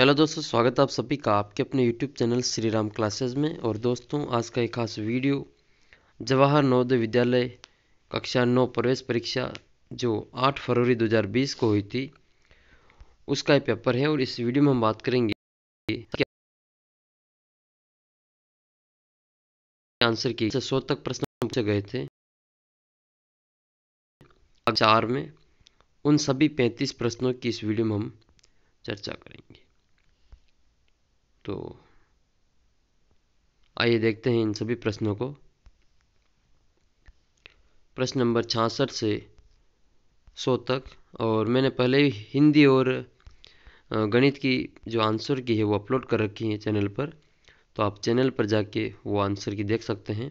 hello दोस्तों स्वागत है आप सभी का आपके अपने YouTube channel Shri Ram classes में और दोस्तों आज का एक खास वीडियो जवाहर नवोदय विद्यालय कक्षा नौ प्रवेश परीक्षा जो 8 फरवरी 2020 को हुई थी उसका एक पेपर है और इस वीडियो में हम बात करेंगे आंसर की सौ तक प्रश्न पूछे गए थे चार में उन सभी पैंतीस प्रश्नों की इस वीडियो में हम चर्चा करेंगे तो आइए देखते हैं इन सभी प्रश्नों को प्रश्न नंबर छियासठ से सौ तक और मैंने पहले ही हिंदी और गणित की जो आंसर की है वो अपलोड कर रखी है चैनल पर तो आप चैनल पर जाके वो आंसर की देख सकते हैं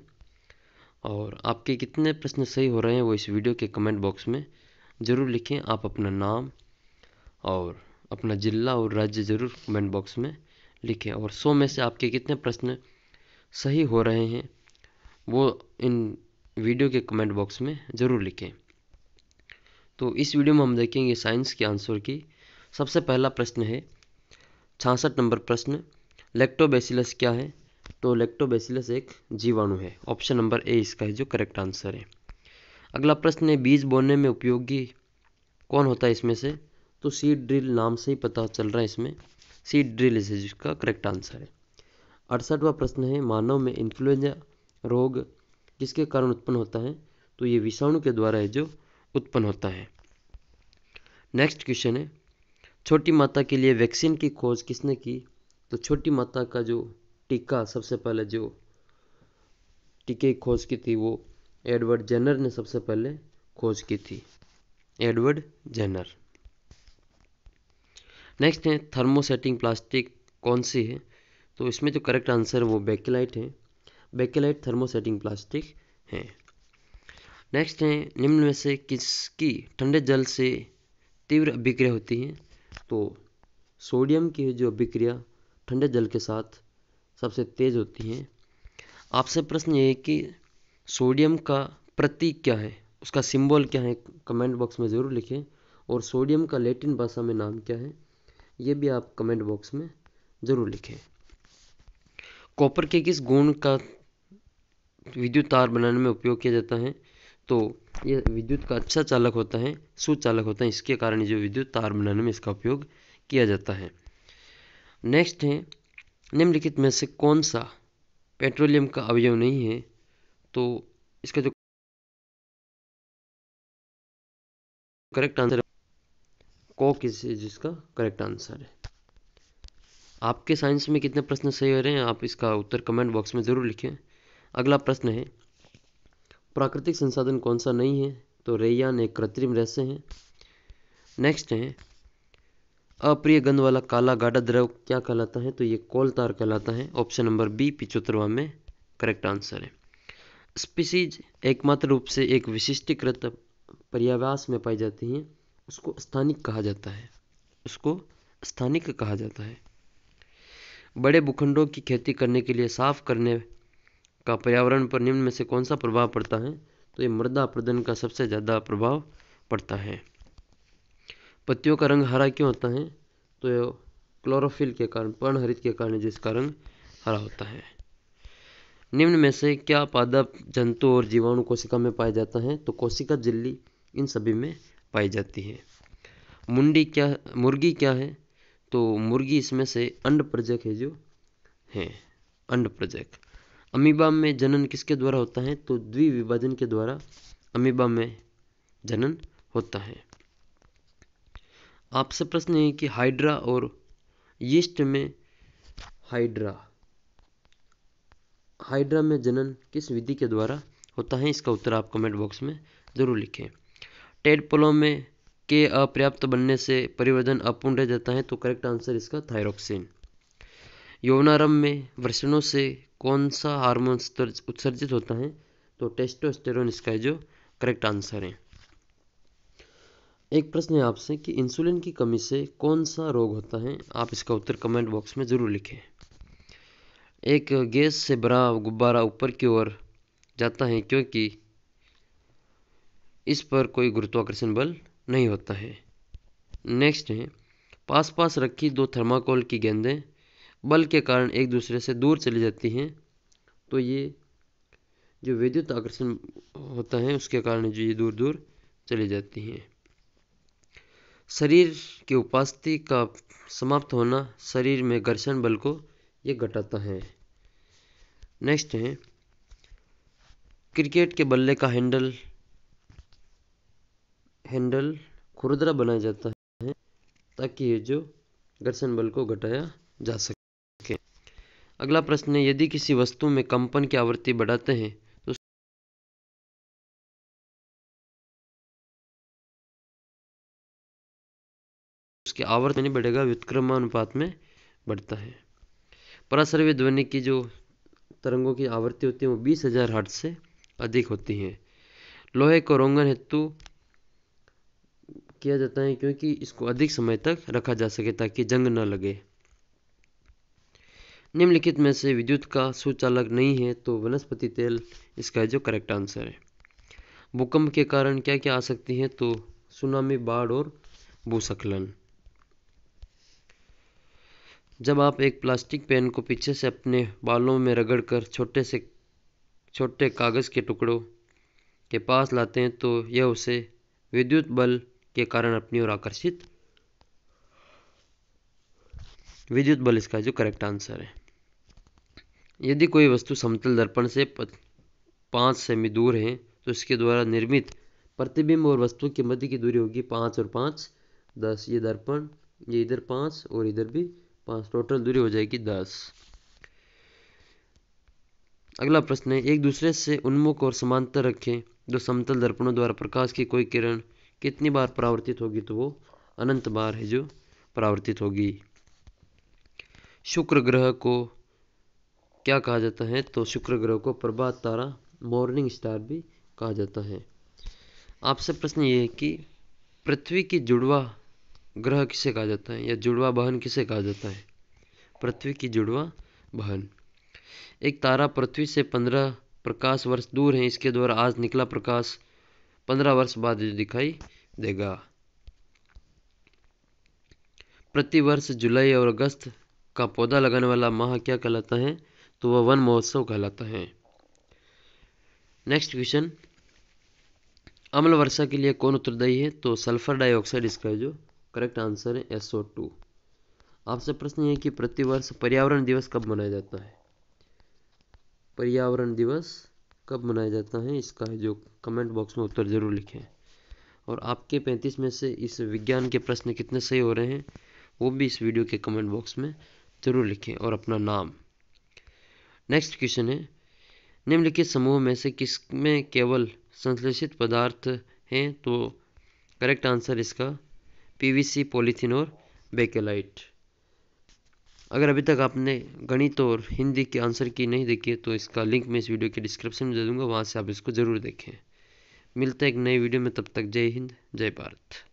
और आपके कितने प्रश्न सही हो रहे हैं वो इस वीडियो के कमेंट बॉक्स में ज़रूर लिखें आप अपना नाम और अपना ज़िला और राज्य ज़रूर कमेंट बॉक्स में लिखें और सौ में से आपके कितने प्रश्न सही हो रहे हैं वो इन वीडियो के कमेंट बॉक्स में ज़रूर लिखें तो इस वीडियो में हम देखेंगे साइंस के आंसर की सबसे पहला प्रश्न है छासठ नंबर प्रश्न लेक्टोबेसिलस क्या है तो लेक्टोबेसिलस एक जीवाणु है ऑप्शन नंबर ए इसका है जो करेक्ट आंसर है अगला प्रश्न है बीज बोने में उपयोगी कौन होता है इसमें से तो सीड ड्रिल नाम से ही पता चल रहा है इसमें सी ड्रिल इस इसका करेक्ट आंसर है अड़सठवा प्रश्न है मानव में इन्फ्लुएंजा रोग किसके कारण उत्पन्न होता है तो ये विषाणु के द्वारा है जो उत्पन्न होता है नेक्स्ट क्वेश्चन है छोटी माता के लिए वैक्सीन की खोज किसने की तो छोटी माता का जो टीका सबसे पहले जो टीके की खोज की थी वो एडवर्ड जेनर ने सबसे पहले खोज की थी एडवर्ड जेनर नेक्स्ट है थर्मोसेटिंग प्लास्टिक कौन सी है तो इसमें जो करेक्ट आंसर है वो बेकेलाइट है बेकेलाइट थर्मोसेटिंग प्लास्टिक है नेक्स्ट है निम्न में से किसकी ठंडे जल से तीव्र अभिक्रिया होती है तो सोडियम की जो अभिक्रिया ठंडे जल के साथ सबसे तेज होती है आपसे प्रश्न ये है कि सोडियम का प्रतीक क्या है उसका सिंबल क्या है कमेंट बॉक्स में ज़रूर लिखें और सोडियम का लेटिन भाषा में नाम क्या है ये भी आप कमेंट बॉक्स में ज़रूर लिखें कॉपर के किस गुण का विद्युत तार बनाने में उपयोग किया जाता है तो ये विद्युत का अच्छा चालक होता है सुचालक होता है इसके कारण जो विद्युत तार बनाने में इसका उपयोग किया जाता है नेक्स्ट है निम्नलिखित में से कौन सा पेट्रोलियम का अवयव नहीं है तो इसका जो करेक्ट आंसर कॉक इज जिसका करेक्ट आंसर है आपके साइंस में कितने प्रश्न सही हो रहे हैं आप इसका उत्तर कमेंट बॉक्स में ज़रूर लिखें अगला प्रश्न है प्राकृतिक संसाधन कौन सा नहीं है तो रैया एक कृत्रिम रहस्य है नेक्स्ट है अप्रिय गंध वाला काला गाढ़ा द्रव क्या कहलाता है तो ये कोलतार कहलाता है ऑप्शन नंबर बी पिचहत्तरवा में करेक्ट आंसर है स्पीसीज एकमात्र रूप से एक विशिष्टीकृत पर्यावास में पाई जाती हैं उसको स्थानिक कहा जाता है उसको स्थानिक कहा जाता है बड़े भूखंडों की खेती करने के लिए साफ करने का पर्यावरण पर निम्न में से कौन सा प्रभाव पड़ता है तो ये मृदा प्रदन का सबसे ज़्यादा प्रभाव पड़ता है पत्तियों का रंग हरा क्यों होता है तो ये क्लोरोफिल के कारण पर्णहरित के कारण जिसका रंग हरा होता है निम्न में से क्या पादप जंतु और जीवाणु कोशिका में पाया जाता है तो कोशिका झिल्ली इन सभी में पाई जाती है मुंडी क्या मुर्गी क्या है तो मुर्गी इसमें से अंड प्रजक है जो है अंड प्रजक अमीबा में जनन किसके द्वारा होता है तो द्विविभाजन के द्वारा अमीबा में जनन होता है आपसे प्रश्न है कि हाइड्रा और यीस्ट में हाइड्रा हाइड्रा में जनन किस विधि के द्वारा होता है इसका उत्तर आप कमेंट बॉक्स में ज़रूर लिखें टेड टेडपोलों में के अपर्याप्त बनने से परिवर्धन अपूर्ण रह जाता है तो करेक्ट आंसर इसका थायरोक्सिन यौनारंभ में वर्षणों से कौन सा हार्मोन उत्सर्जित होता है तो टेस्टोस्टेरोन इसका है जो करेक्ट आंसर है एक प्रश्न है आपसे कि इंसुलिन की कमी से कौन सा रोग होता है आप इसका उत्तर कमेंट बॉक्स में ज़रूर लिखें एक गैस से भरा गुब्बारा ऊपर की ओर जाता है क्योंकि इस पर कोई गुरुत्वाकर्षण बल नहीं होता है नेक्स्ट है पास पास रखी दो थर्माकोल की गेंदें बल के कारण एक दूसरे से दूर चली जाती हैं तो ये जो विद्युत आकर्षण होता है उसके कारण जो ये दूर दूर चली जाती हैं शरीर की उपास्थि का समाप्त होना शरीर में घर्षण बल को ये घटाता है नेक्स्ट है क्रिकेट के बल्ले का हैंडल हैंडल खुरदरा बनाया जाता है ताकि ये जो घर्षण बल को घटाया जा सके अगला प्रश्न है यदि किसी वस्तु में कंपन की आवृत्ति बढ़ाते हैं तो उसकी आवृत्ति नहीं बढ़ेगा विक्रमानुपात में बढ़ता है परासर्वी ध्वनि की जो तरंगों की आवृत्ति होती है वो बीस हजार हर्ट से अधिक होती है लोहे को रोंगन हेतु किया जाता है क्योंकि इसको अधिक समय तक रखा जा सके ताकि जंग न लगे निम्नलिखित में से विद्युत का सुचालक नहीं है तो वनस्पति तेल इसका जो करेक्ट आंसर है भूकंप के कारण क्या क्या आ सकती हैं तो सुनामी बाढ़ और भूस्खलन जब आप एक प्लास्टिक पेन को पीछे से अपने बालों में रगड़कर छोटे से छोटे कागज़ के टुकड़ों के पास लाते हैं तो यह उसे विद्युत बल के कारण अपनी ओर आकर्षित विद्युत बल इसका जो करेक्ट आंसर है यदि कोई वस्तु समतल दर्पण से पाँच सेमी दूर है तो इसके द्वारा निर्मित प्रतिबिंब और वस्तु के मध्य की दूरी होगी पाँच और पाँच दस ये दर्पण ये इधर पाँच और इधर भी पाँच टोटल दूरी हो जाएगी दस अगला प्रश्न है एक दूसरे से उन्मुख और समांतर रखें जो समतल दर्पणों द्वारा प्रकाश की कोई किरण कितनी बार परावर्तित होगी तो वो अनंत बार है जो परावर्तित होगी शुक्र ग्रह को क्या कहा जाता है तो शुक्र ग्रह को प्रभात तारा मॉर्निंग स्टार भी कहा जाता है आपसे प्रश्न ये है कि पृथ्वी की जुड़वा ग्रह किसे कहा जाता है या जुड़वा बहन किसे कहा जाता है पृथ्वी की जुड़वा बहन एक तारा पृथ्वी से पंद्रह प्रकाश वर्ष दूर है इसके द्वारा आज निकला प्रकाश पंद्रह वर्ष बाद दिखाई देगा प्रति वर्ष जुलाई और अगस्त का पौधा लगाने वाला माह क्या कहलाता है तो वह वन महोत्सव कहलाता है नेक्स्ट क्वेश्चन अम्ल वर्षा के लिए कौन उत्तरदायी है तो सल्फर डाइऑक्साइड इसका जो करेक्ट आंसर है एसओ टू आपसे प्रश्न है कि प्रतिवर्ष पर्यावरण दिवस कब मनाया जाता है पर्यावरण दिवस कब मनाया जाता है इसका जो कमेंट बॉक्स में उत्तर ज़रूर लिखें और आपके पैंतीस में से इस विज्ञान के प्रश्न कितने सही हो रहे हैं वो भी इस वीडियो के कमेंट बॉक्स में ज़रूर लिखें और अपना नाम नेक्स्ट क्वेश्चन है निम्नलिखित समूह में से किस में केवल संश्लेषित पदार्थ हैं तो करेक्ट आंसर इसका पीवीसी पॉलीथीन और बेकेलाइट अगर अभी तक आपने गणित और हिंदी के आंसर की नहीं देखी है तो इसका लिंक मैं इस वीडियो के डिस्क्रिप्शन में दे दूँगा वहाँ से आप इसको ज़रूर देखें मिलते हैं एक नई वीडियो में तब तक जय हिंद जय भारत